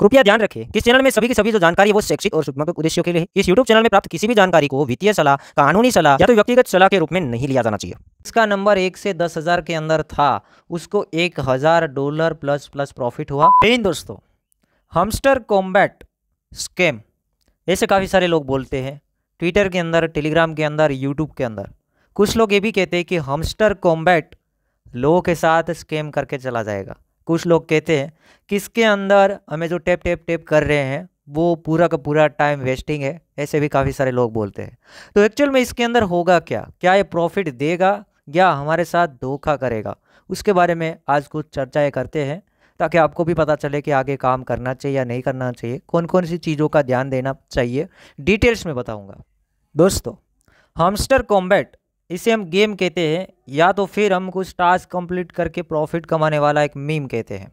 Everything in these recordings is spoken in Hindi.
कृपया ध्यान रखें इस चैनल में सभी की सभी जो जानकारी है वो शैक्षिक और शुभात्मक उद्देश्यों के लिए इस यूट्यूब चैनल में प्राप्त किसी भी जानकारी को वित्तीय सलाह कानूनी सलाह या तो व्यक्तिगत सलाह के रूप में नहीं लिया जाना चाहिए इसका नंबर एक से दस हजार के अंदर था उसको एक हजार डॉलर प्लस प्लस प्रॉफिट हुआ तीन दोस्तों हमस्टर कॉम्बैट स्कैम ऐसे काफ़ी सारे लोग बोलते हैं ट्विटर के अंदर टेलीग्राम के अंदर यूट्यूब के अंदर कुछ लोग ये भी कहते हैं कि हमस्टर कॉम्बैट लोगों के साथ स्कैम करके चला जाएगा कुछ लोग कहते हैं कि इसके अंदर हमें जो टैप टैप टैप कर रहे हैं वो पूरा का पूरा टाइम वेस्टिंग है ऐसे भी काफ़ी सारे लोग बोलते हैं तो एक्चुअल में इसके अंदर होगा क्या क्या ये प्रॉफिट देगा या हमारे साथ धोखा करेगा उसके बारे में आज कुछ चर्चाएँ करते हैं ताकि आपको भी पता चले कि आगे काम करना चाहिए या नहीं करना चाहिए कौन कौन सी चीज़ों का ध्यान देना चाहिए डिटेल्स में बताऊँगा दोस्तों हमस्टर कॉम्बैट इसे हम गेम कहते हैं या तो फिर हम कुछ टास्क कंप्लीट करके प्रॉफिट कमाने वाला एक मीम कहते हैं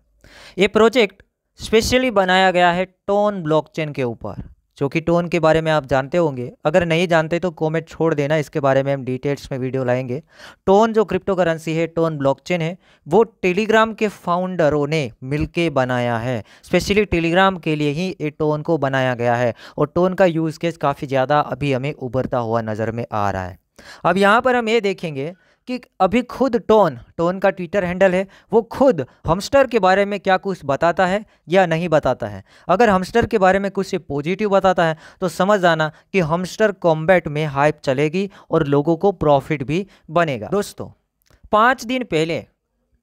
ये प्रोजेक्ट स्पेशली बनाया गया है टोन ब्लॉकचेन के ऊपर जो कि टोन के बारे में आप जानते होंगे अगर नहीं जानते तो कमेंट छोड़ देना इसके बारे में हम डिटेल्स में वीडियो लाएंगे टोन जो क्रिप्टो करेंसी है टोन ब्लॉकचेन है वो टेलीग्राम के फाउंडरों ने मिलके बनाया है स्पेशली टेलीग्राम के लिए ही ये टोन को बनाया गया है और टोन का यूज़ केस काफ़ी ज़्यादा अभी हमें उभरता हुआ नज़र में आ रहा है अब यहाँ पर हम ये देखेंगे कि अभी खुद टोन टोन का ट्विटर हैंडल है वो खुद हमस्टर के बारे में क्या कुछ बताता है या नहीं बताता है अगर हमस्टर के बारे में कुछ पॉजिटिव बताता है तो समझ जाना कि हमस्टर कॉम्बैट में हाइप चलेगी और लोगों को प्रॉफिट भी बनेगा दोस्तों पाँच दिन पहले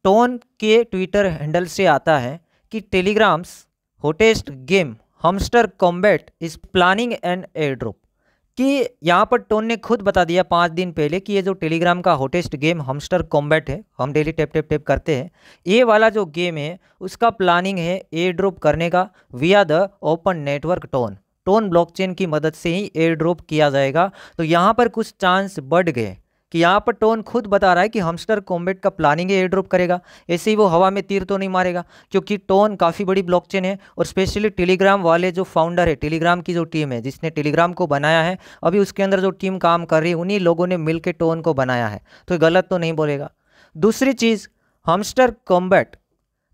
टोन के ट्विटर हैंडल से आता है कि Telegram's hottest game Hamster Kombat is planning and air कि यहाँ पर टोन ने खुद बता दिया पाँच दिन पहले कि ये जो टेलीग्राम का हॉटेस्ट गेम हमस्टर कॉम्बैट है हम डेली टेप टेप टेप करते हैं ये वाला जो गेम है उसका प्लानिंग है एयर ड्रॉप करने का via the open network TON TON blockchain की मदद से ही एयर ड्रॉप किया जाएगा तो यहाँ पर कुछ चांस बढ़ गए कि यहाँ पर टोन खुद बता रहा है कि हमस्टर कॉम्बेट का प्लानिंग एयर ड्रॉप करेगा ऐसे ही वो हवा में तीर तो नहीं मारेगा क्योंकि टोन काफ़ी बड़ी ब्लॉकचेन है और स्पेशली टेलीग्राम वाले जो फाउंडर है टेलीग्राम की जो टीम है जिसने टेलीग्राम को बनाया है अभी उसके अंदर जो टीम काम कर रही है उन्हीं लोगों ने मिल टोन को बनाया है तो गलत तो नहीं बोलेगा दूसरी चीज़ हमस्टर कॉम्बेट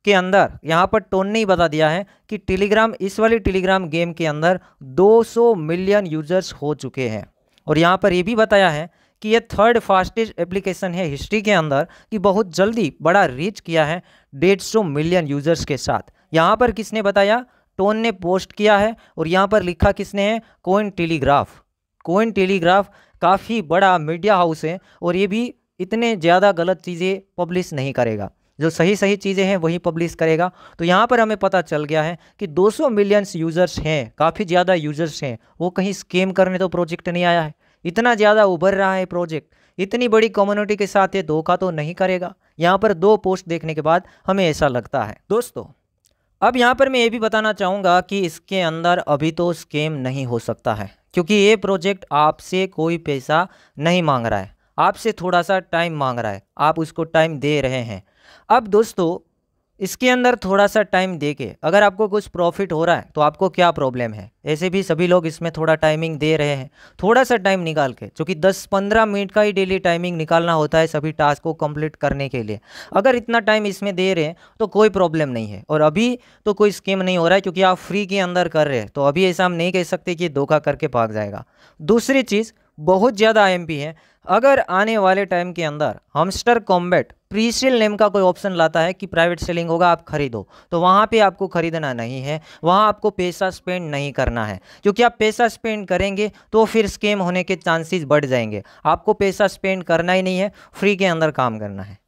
के अंदर यहाँ पर टोन ने ही बता दिया है कि टेलीग्राम इस वाले टेलीग्राम गेम के अंदर 200 मिलियन यूजर्स हो चुके हैं और यहाँ पर ये भी बताया है कि ये थर्ड फास्टेस्ट एप्लीकेशन है हिस्ट्री के अंदर कि बहुत जल्दी बड़ा रीच किया है डेढ़ सौ मिलियन यूजर्स के साथ यहाँ पर किसने बताया टोन ने पोस्ट किया है और यहाँ पर लिखा किसने है कोइन टेलीग्राफ कोइन टेलीग्राफ काफ़ी बड़ा मीडिया हाउस है और ये भी इतने ज़्यादा गलत चीज़ें पब्लिश नहीं करेगा जो सही सही चीज़ें हैं वही पब्लिश करेगा तो यहाँ पर हमें पता चल गया है कि 200 मिलियंस यूज़र्स हैं काफ़ी ज़्यादा यूज़र्स हैं वो कहीं स्केम करने तो प्रोजेक्ट नहीं आया है इतना ज़्यादा उभर रहा है प्रोजेक्ट इतनी बड़ी कम्युनिटी के साथ ये धोखा तो नहीं करेगा यहाँ पर दो पोस्ट देखने के बाद हमें ऐसा लगता है दोस्तों अब यहाँ पर मैं ये भी बताना चाहूँगा कि इसके अंदर अभी तो स्केम नहीं हो सकता है क्योंकि ये प्रोजेक्ट आपसे कोई पैसा नहीं मांग रहा है आपसे थोड़ा सा टाइम मांग रहा है आप उसको टाइम दे रहे हैं अब दोस्तों इसके अंदर थोड़ा सा टाइम दे के अगर आपको कुछ प्रॉफिट हो रहा है तो आपको क्या प्रॉब्लम है ऐसे भी सभी लोग इसमें थोड़ा टाइमिंग दे रहे हैं थोड़ा सा टाइम निकाल के क्योंकि 10-15 मिनट का ही डेली टाइमिंग निकालना होता है सभी टास्क को कंप्लीट करने के लिए अगर इतना टाइम इसमें दे रहे हैं तो कोई प्रॉब्लम नहीं है और अभी तो कोई स्कीम नहीं हो रहा है क्योंकि आप फ्री के अंदर कर रहे हैं तो अभी ऐसा हम नहीं कह सकते कि धोखा करके भाग जाएगा दूसरी चीज़ बहुत ज़्यादा आई है अगर आने वाले टाइम के अंदर Hamster Kombat pre sale name का कोई ऑप्शन लाता है कि प्राइवेट सेलिंग होगा आप खरीदो तो वहाँ पे आपको खरीदना नहीं है वहाँ आपको पैसा स्पेंड नहीं करना है क्योंकि आप पैसा स्पेंड करेंगे तो फिर स्कैम होने के चांसेस बढ़ जाएंगे आपको पैसा स्पेंड करना ही नहीं है फ्री के अंदर काम करना है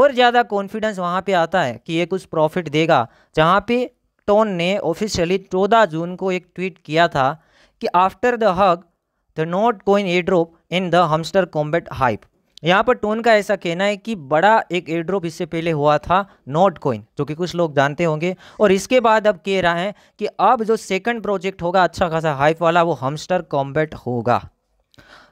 और ज़्यादा कॉन्फिडेंस वहाँ पर आता है कि ये कुछ प्रॉफिट देगा जहाँ पे टोन ने ऑफिशियली चौदह जून को एक ट्वीट किया था कि after the hug the Notcoin a in the Hamster Kombat hype यहाँ पर टोन का ऐसा कहना है कि बड़ा एक एड्रोप इससे पहले हुआ था नोट कॉइन जो कि कुछ लोग जानते होंगे और इसके बाद अब कह रहा है कि अब जो सेकंड प्रोजेक्ट होगा अच्छा खासा हाइप वाला वो हमस्टर कॉम्बेट होगा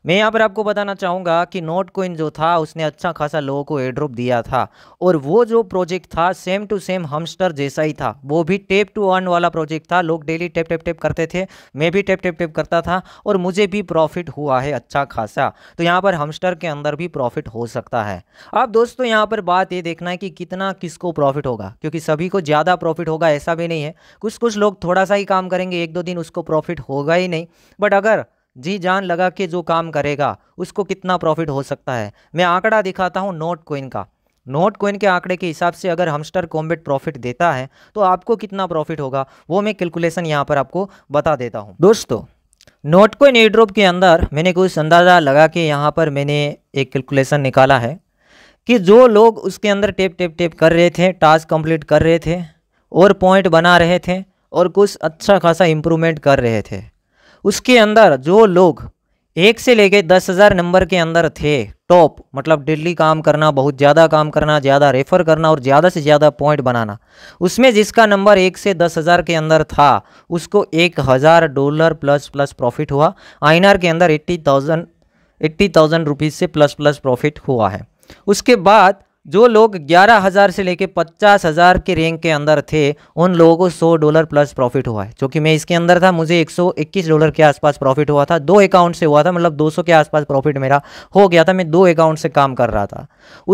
मैं यहाँ पर आपको बताना चाहूँगा कि नोट कोइन जो था उसने अच्छा खासा लोगों को एड्रोप दिया था और वो जो प्रोजेक्ट था सेम टू सेम हमस्टर जैसा ही था वो भी टेप टू अर्न वाला प्रोजेक्ट था लोग डेली टेप टेप टेप करते थे मैं भी टेप टेप टेप करता था और मुझे भी प्रॉफिट हुआ है अच्छा खासा तो यहाँ पर हमस्टर के अंदर भी प्रॉफिट हो सकता है अब दोस्तों यहाँ पर बात ये देखना है कि कितना किसको प्रॉफिट होगा क्योंकि सभी को ज़्यादा प्रॉफिट होगा ऐसा भी नहीं है कुछ कुछ लोग थोड़ा सा ही काम करेंगे एक दो दिन उसको प्रॉफिट होगा ही नहीं बट अगर जी जान लगा के जो काम करेगा उसको कितना प्रॉफिट हो सकता है मैं आंकड़ा दिखाता हूँ नोट कोइन का नोट कोइन के आंकड़े के हिसाब से अगर हमस्टर कॉम्बेट प्रॉफिट देता है तो आपको कितना प्रॉफिट होगा वो मैं कैलकुलेशन यहाँ पर आपको बता देता हूँ दोस्तों नोट कोइन एड्रोप के अंदर मैंने कुछ अंदाज़ा लगा के यहाँ पर मैंने एक कैलकुलेशन निकाला है कि जो लोग उसके अंदर टेप टेप टेप कर रहे थे टास्क कंप्लीट कर रहे थे और पॉइंट बना रहे थे और कुछ अच्छा खासा इम्प्रूवमेंट कर रहे थे उसके अंदर जो लोग एक से लेके दस हज़ार नंबर के अंदर थे टॉप मतलब डेली काम करना बहुत ज़्यादा काम करना ज़्यादा रेफर करना और ज़्यादा से ज़्यादा पॉइंट बनाना उसमें जिसका नंबर एक से दस हज़ार के अंदर था उसको एक हज़ार डॉलर प्लस प्लस प्रॉफिट हुआ आइनार के अंदर eighty thousand eighty thousand rupees से प्लस प्लस प्रॉफिट हुआ है उसके बाद जो लोग ग्यारह हज़ार से लेके पचास हज़ार के रेंज के अंदर थे उन लोगों को सौ डॉलर प्लस प्रॉफिट हुआ है क्योंकि मैं इसके अंदर था मुझे एक सौ इक्कीस डॉलर के आसपास प्रॉफिट हुआ था दो अकाउंट से हुआ था मतलब दो सौ के आसपास प्रॉफिट मेरा हो गया था मैं दो अकाउंट से काम कर रहा था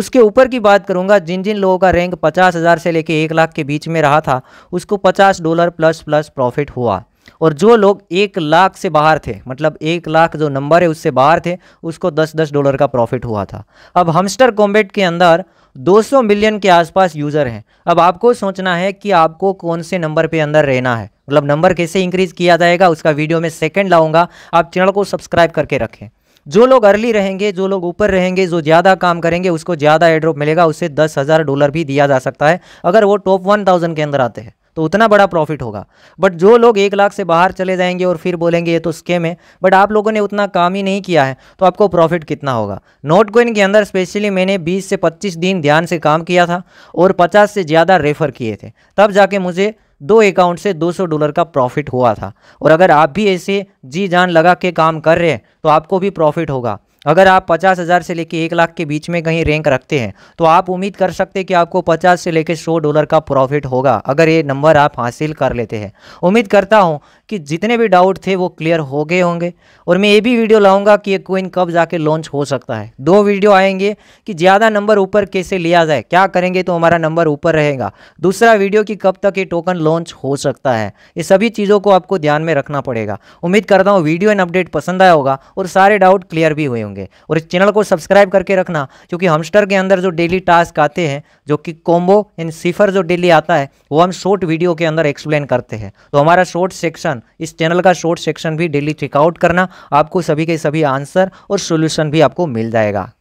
उसके ऊपर की बात करूँगा जिन जिन लोगों का रैंक पचास हज़ार से लेकर एक लाख के बीच में रहा था उसको पचास डॉलर प्लस प्लस प्रॉफिट हुआ और जो लोग एक लाख से बाहर थे मतलब एक लाख जो नंबर है उससे बाहर थे उसको दस दस डॉलर का प्रॉफिट हुआ था अब हमस्टर कॉम्बेट के अंदर 200 मिलियन के आसपास यूज़र हैं अब आपको सोचना है कि आपको कौन से नंबर पे अंदर रहना है मतलब नंबर कैसे इंक्रीज़ किया जाएगा उसका वीडियो में सेकंड लाऊंगा आप चैनल को सब्सक्राइब करके रखें जो लोग अर्ली रहेंगे जो लोग ऊपर रहेंगे जो ज़्यादा काम करेंगे उसको ज़्यादा एड्रॉप मिलेगा उससे दस हज़ार डॉलर भी दिया जा सकता है अगर वो टॉप वन थाउजेंड के अंदर आते हैं तो उतना बड़ा प्रॉफिट होगा बट जो लोग एक लाख से बाहर चले जाएंगे और फिर बोलेंगे ये तो स्केम है बट आप लोगों ने उतना काम ही नहीं किया है तो आपको प्रॉफिट कितना होगा नोट कोइन के अंदर स्पेशली मैंने बीस से पच्चीस दिन ध्यान से काम किया था और पचास से ज़्यादा रेफर किए थे तब जाके मुझे दो अकाउंट से 200 डॉलर का प्रॉफिट हुआ था और अगर आप भी ऐसे जी जान लगा के काम कर रहे हैं तो आपको भी प्रॉफिट होगा अगर आप पचास हज़ार से लेकर एक लाख के बीच में कहीं रैंक रखते हैं तो आप उम्मीद कर सकते हैं कि आपको पचास से लेकर सौ डॉलर का प्रॉफिट होगा अगर ये नंबर आप हासिल कर लेते हैं उम्मीद करता हूँ कि जितने भी डाउट थे वो क्लियर हो गए होंगे और मैं ये भी वीडियो लाऊंगा कि ये कोइन कब जाके लॉन्च हो सकता है दो वीडियो आएंगे कि ज़्यादा नंबर ऊपर कैसे लिया जाए क्या करेंगे तो हमारा नंबर ऊपर रहेगा दूसरा वीडियो कि कब तक ये टोकन लॉन्च हो सकता है ये सभी चीज़ों को आपको ध्यान में रखना पड़ेगा उम्मीद करता हूँ वीडियो एंड अपडेट पसंद आया होगा और सारे डाउट क्लियर भी हुए होंगे और इस चैनल को सब्सक्राइब करके रखना क्योंकि हमस्टर के अंदर जो डेली टास्क आते हैं जो कि कॉम्बो एंड सिफर जो डेली आता है वो हम शॉर्ट वीडियो के अंदर एक्सप्लेन करते हैं तो हमारा शॉर्ट सेक्शन इस चैनल का शॉर्ट सेक्शन भी डेली चेकआउट करना आपको सभी के सभी आंसर और सोल्यूशन भी आपको मिल जाएगा